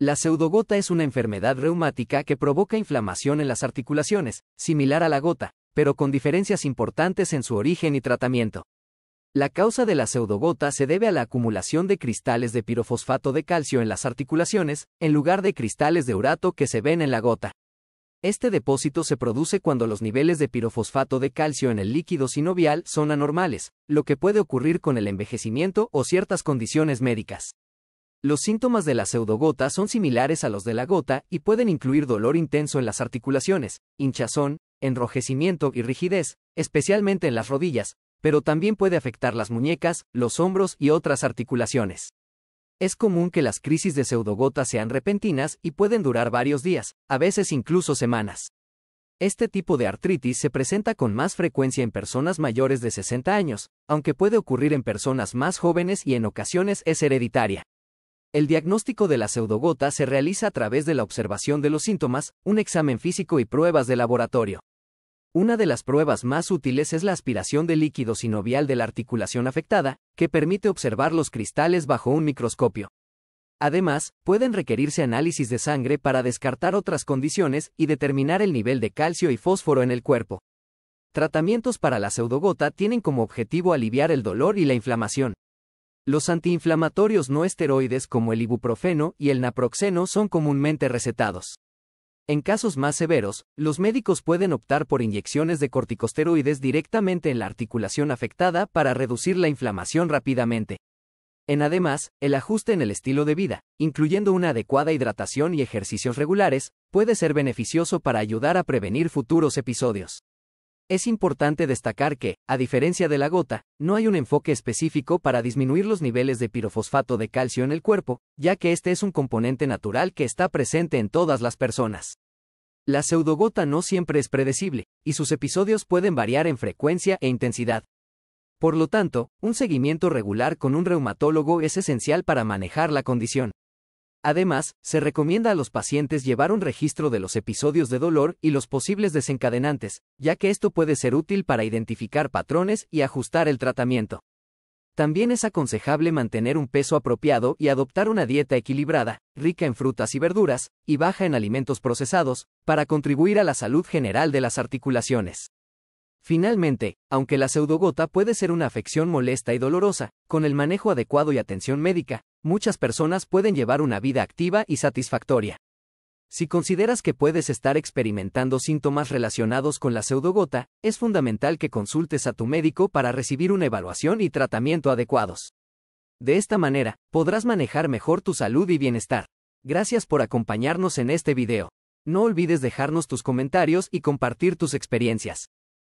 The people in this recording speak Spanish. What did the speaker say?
La pseudogota es una enfermedad reumática que provoca inflamación en las articulaciones, similar a la gota, pero con diferencias importantes en su origen y tratamiento. La causa de la pseudogota se debe a la acumulación de cristales de pirofosfato de calcio en las articulaciones, en lugar de cristales de urato que se ven en la gota. Este depósito se produce cuando los niveles de pirofosfato de calcio en el líquido sinovial son anormales, lo que puede ocurrir con el envejecimiento o ciertas condiciones médicas. Los síntomas de la pseudogota son similares a los de la gota y pueden incluir dolor intenso en las articulaciones, hinchazón, enrojecimiento y rigidez, especialmente en las rodillas, pero también puede afectar las muñecas, los hombros y otras articulaciones. Es común que las crisis de pseudogota sean repentinas y pueden durar varios días, a veces incluso semanas. Este tipo de artritis se presenta con más frecuencia en personas mayores de 60 años, aunque puede ocurrir en personas más jóvenes y en ocasiones es hereditaria. El diagnóstico de la pseudogota se realiza a través de la observación de los síntomas, un examen físico y pruebas de laboratorio. Una de las pruebas más útiles es la aspiración de líquido sinovial de la articulación afectada, que permite observar los cristales bajo un microscopio. Además, pueden requerirse análisis de sangre para descartar otras condiciones y determinar el nivel de calcio y fósforo en el cuerpo. Tratamientos para la pseudogota tienen como objetivo aliviar el dolor y la inflamación. Los antiinflamatorios no esteroides como el ibuprofeno y el naproxeno son comúnmente recetados. En casos más severos, los médicos pueden optar por inyecciones de corticosteroides directamente en la articulación afectada para reducir la inflamación rápidamente. En además, el ajuste en el estilo de vida, incluyendo una adecuada hidratación y ejercicios regulares, puede ser beneficioso para ayudar a prevenir futuros episodios. Es importante destacar que, a diferencia de la gota, no hay un enfoque específico para disminuir los niveles de pirofosfato de calcio en el cuerpo, ya que este es un componente natural que está presente en todas las personas. La pseudogota no siempre es predecible, y sus episodios pueden variar en frecuencia e intensidad. Por lo tanto, un seguimiento regular con un reumatólogo es esencial para manejar la condición. Además, se recomienda a los pacientes llevar un registro de los episodios de dolor y los posibles desencadenantes, ya que esto puede ser útil para identificar patrones y ajustar el tratamiento. También es aconsejable mantener un peso apropiado y adoptar una dieta equilibrada, rica en frutas y verduras, y baja en alimentos procesados, para contribuir a la salud general de las articulaciones. Finalmente, aunque la pseudogota puede ser una afección molesta y dolorosa, con el manejo adecuado y atención médica, muchas personas pueden llevar una vida activa y satisfactoria. Si consideras que puedes estar experimentando síntomas relacionados con la pseudogota, es fundamental que consultes a tu médico para recibir una evaluación y tratamiento adecuados. De esta manera, podrás manejar mejor tu salud y bienestar. Gracias por acompañarnos en este video. No olvides dejarnos tus comentarios y compartir tus experiencias.